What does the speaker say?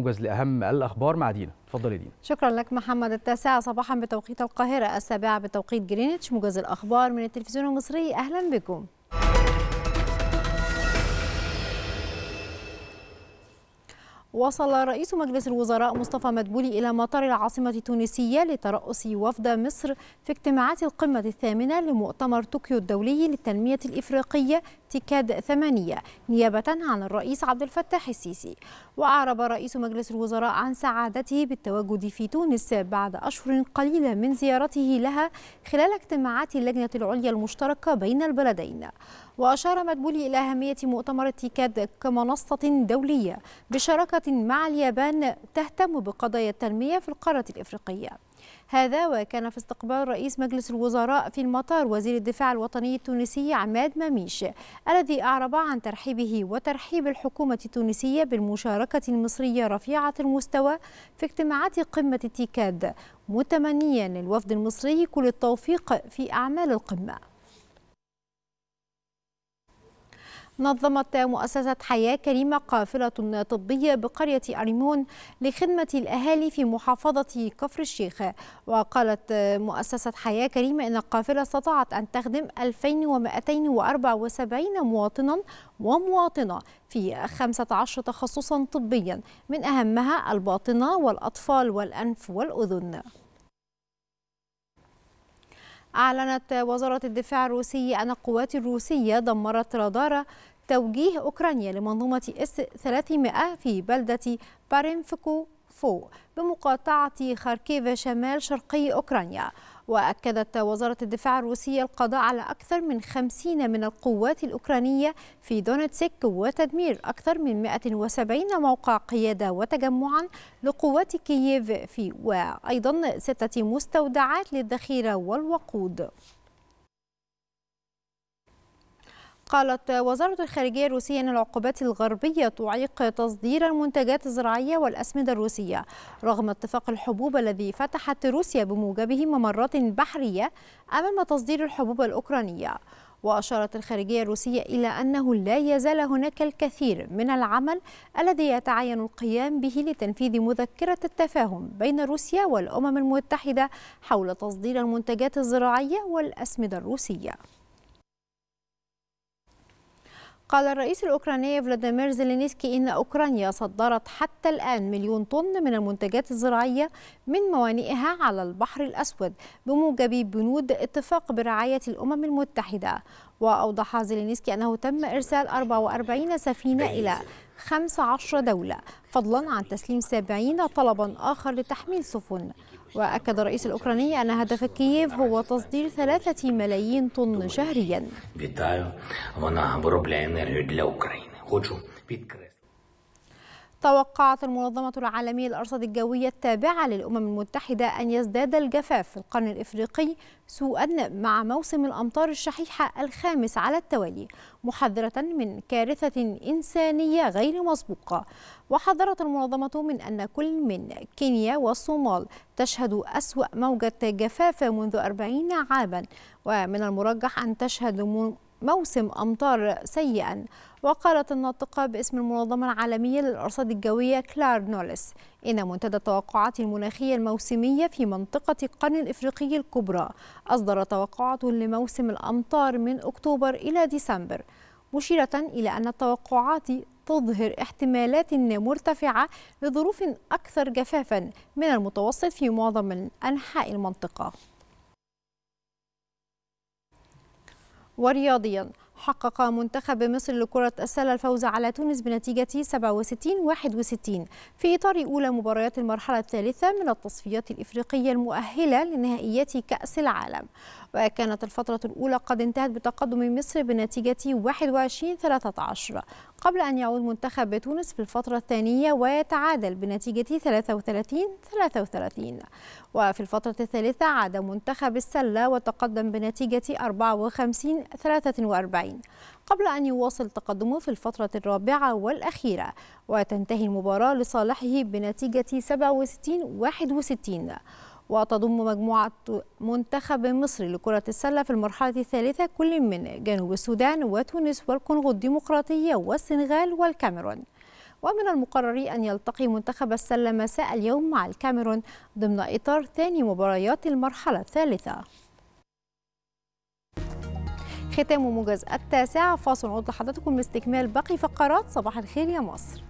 موجز لأهم الأخبار مع دينا تفضلي دينا شكرا لك محمد التاسعة صباحا بتوقيت القاهرة السابعة بتوقيت جرينتش موجز الأخبار من التلفزيون المصري أهلا بكم وصل رئيس مجلس الوزراء مصطفى مدبولي إلى مطار العاصمة التونسية لترأس وفد مصر في اجتماعات القمة الثامنة لمؤتمر طوكيو الدولي للتنمية الإفريقية تكاد ثمانية نيابة عن الرئيس عبد الفتاح السيسي وأعرب رئيس مجلس الوزراء عن سعادته بالتواجد في تونس بعد أشهر قليلة من زيارته لها خلال اجتماعات اللجنة العليا المشتركة بين البلدين وأشار مدبولي إلى أهمية مؤتمر تيكاد كمنصة دولية بشراكة مع اليابان تهتم بقضايا التنمية في القارة الإفريقية هذا وكان في استقبال رئيس مجلس الوزراء في المطار وزير الدفاع الوطني التونسي عماد مميش الذي أعرب عن ترحيبه وترحيب الحكومة التونسية بالمشاركة المصرية رفيعة المستوى في اجتماعات قمة التيكاد متمنيا للوفد المصري كل التوفيق في أعمال القمة نظمت مؤسسة حياة كريمة قافلة طبية بقرية أريمون لخدمة الأهالي في محافظة كفر الشيخ وقالت مؤسسة حياة كريمة أن القافلة استطاعت أن تخدم 2274 مواطنا ومواطنة في 15 تخصصا طبيا من أهمها الباطنة والأطفال والأنف والأذن أعلنت وزارة الدفاع الروسي أن القوات الروسية دمرت رادار توجيه أوكرانيا لمنظومة إس 300 في بلدة بارينفكو فو بمقاطعة خاركيف شمال شرقي أوكرانيا وأكدت وزارة الدفاع الروسية القضاء على أكثر من 50 من القوات الأوكرانية في دونتسك وتدمير أكثر من 170 موقع قيادة وتجمعا لقوات كييف في وأيضا ستة مستودعات للذخيرة والوقود قالت وزارة الخارجية الروسية أن العقوبات الغربية تعيق تصدير المنتجات الزراعية والأسمدة الروسية رغم اتفاق الحبوب الذي فتحت روسيا بموجبه ممرات بحرية أمام تصدير الحبوب الأوكرانية وأشارت الخارجية الروسية إلى أنه لا يزال هناك الكثير من العمل الذي يتعين القيام به لتنفيذ مذكرة التفاهم بين روسيا والأمم المتحدة حول تصدير المنتجات الزراعية والأسمدة الروسية قال الرئيس الأوكراني فلاديمير زيلينسكي إن أوكرانيا صدرت حتى الآن مليون طن من المنتجات الزراعية من موانئها على البحر الأسود بموجب بنود اتفاق برعاية الأمم المتحدة وأوضح زيلينسكي أنه تم إرسال 44 سفينة إلى 15 دولة فضلا عن تسليم 70 طلبا آخر لتحميل سفن وأكد الرئيس الأوكراني أن هدف كييف هو تصدير ثلاثة ملايين طن شهريا توقعت المنظمة العالمية للأرصاد الجوية التابعة للأمم المتحدة أن يزداد الجفاف في القرن الإفريقي سوءا مع موسم الأمطار الشحيحة الخامس على التوالي محذرة من كارثة إنسانية غير مسبوقة وحذرت المنظمة من أن كل من كينيا والصومال تشهد أسوأ موجة جفاف منذ 40 عاما ومن المرجح أن تشهد موسم أمطار سيئا وقالت الناطقة باسم المنظمة العالمية للأرصاد الجوية كلار نولس إن منتدى التوقعات المناخية الموسمية في منطقة القرن الإفريقي الكبرى أصدر توقعات لموسم الأمطار من أكتوبر إلى ديسمبر مشيرة إلى أن التوقعات تظهر احتمالات مرتفعة لظروف أكثر جفافا من المتوسط في معظم أنحاء المنطقة ورياضيا حقق منتخب مصر لكرة السلة الفوز على تونس بنتيجة 67-61 في إطار أولى مباريات المرحلة الثالثة من التصفيات الإفريقية المؤهلة لنهائيات كأس العالم وكانت الفترة الأولى قد انتهت بتقدم مصر بنتيجة 21-13 قبل أن يعود منتخب تونس في الفترة الثانية ويتعادل بنتيجة 33-33 وفي الفترة الثالثة عاد منتخب السلة وتقدم بنتيجة 54-43 قبل أن يواصل تقدمه في الفترة الرابعة والأخيرة وتنتهي المباراة لصالحه بنتيجة 67-61 وتضم مجموعة منتخب مصر لكرة السلة في المرحلة الثالثة كل من جنوب السودان وتونس والكونغو الديمقراطية والسنغال والكاميرون ومن المقرر أن يلتقي منتخب السلة مساء اليوم مع الكاميرون ضمن إطار ثاني مباريات المرحلة الثالثة ختام موجز التاسعة فاصل نعود لحضراتكم لاستكمال باقي فقرات صباح الخير يا مصر